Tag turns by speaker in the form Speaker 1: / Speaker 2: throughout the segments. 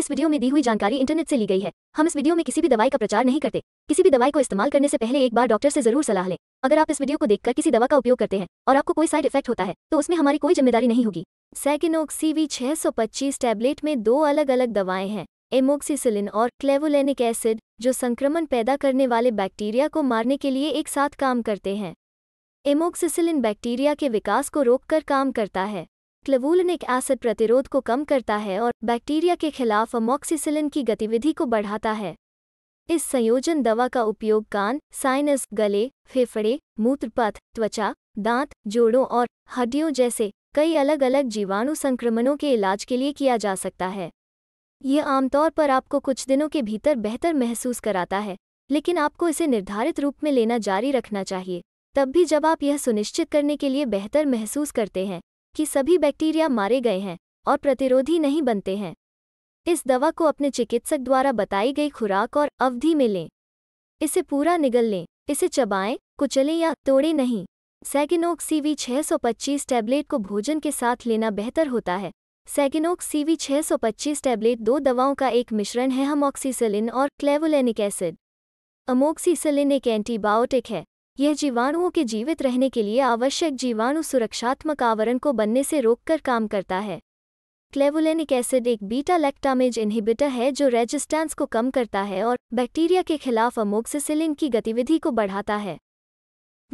Speaker 1: इस वीडियो में दी हुई जानकारी इंटरनेट से ली गई है हम इस वीडियो में किसी भी दवाई का प्रचार नहीं करते किसी भी दवाई को इस्तेमाल करने से पहले एक बार डॉक्टर से जरूर सलाह लें अगर आप इस वीडियो को देखकर किसी दवा का उपयोग करते हैं और आपको कोई साइड इफेक्ट होता है तो उसमें हमारी कोई जिम्मेदारी नहीं होगी सैकिनोक्सीवी 625 टैबलेट में दो अलग अलग दवाएं हैं एमोक्सीसिलिन और क्लेवोलेनिक एसिड जो संक्रमण पैदा करने वाले बैक्टीरिया को मारने के लिए एक साथ काम करते हैं एमोक्सीसिलिन बैक्टीरिया के विकास को रोककर काम करता है क्लेवोलिनिक एसिड प्रतिरोध को कम करता है और बैक्टीरिया के खिलाफ अमोक्सीसिलिन की गतिविधि को बढ़ाता है इस संयोजन दवा का उपयोग कान साइनस गले फेफड़े मूत्रपथ त्वचा दांत जोड़ों और हड्डियों जैसे कई अलग अलग जीवाणु संक्रमणों के इलाज के लिए किया जा सकता है यह आमतौर पर आपको कुछ दिनों के भीतर बेहतर महसूस कराता है लेकिन आपको इसे निर्धारित रूप में लेना जारी रखना चाहिए तब भी जब आप यह सुनिश्चित करने के लिए बेहतर महसूस करते हैं कि सभी बैक्टीरिया मारे गए हैं और प्रतिरोधी नहीं बनते हैं इस दवा को अपने चिकित्सक द्वारा बताई गई खुराक और अवधि में लें इसे पूरा निगल लें इसे चबाएं कुचलें या तोड़ें नहीं सैगिनोक सीवी 625 टैबलेट को भोजन के साथ लेना बेहतर होता है सैगिनोक सीवी 625 टैबलेट दो दवाओं का एक मिश्रण है हमॉक्सीसिलिन और क्लेवोलेनिक एसिड अमोक्सीसिलिन एक एंटीबायोटिक है यह जीवाणुओं के जीवित रहने के लिए आवश्यक जीवाणु सुरक्षात्मक आवरण को बनने से रोककर काम करता है क्लेवुलेनिक एसिड एक बीटा लेक्टामेज इनहिबिटर है जो रेजिस्टेंस को कम करता है और बैक्टीरिया के खिलाफ अमोक्सिसिलिन की गतिविधि को बढ़ाता है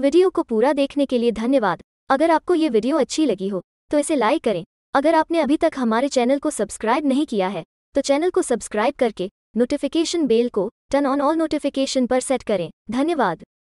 Speaker 1: वीडियो को पूरा देखने के लिए धन्यवाद अगर आपको ये वीडियो अच्छी लगी हो तो इसे लाइक करें अगर आपने अभी तक हमारे चैनल को सब्सक्राइब नहीं किया है तो चैनल को सब्सक्राइब करके नोटिफिकेशन बेल को टर्न ऑन ऑल नोटिफिकेशन पर सेट करें धन्यवाद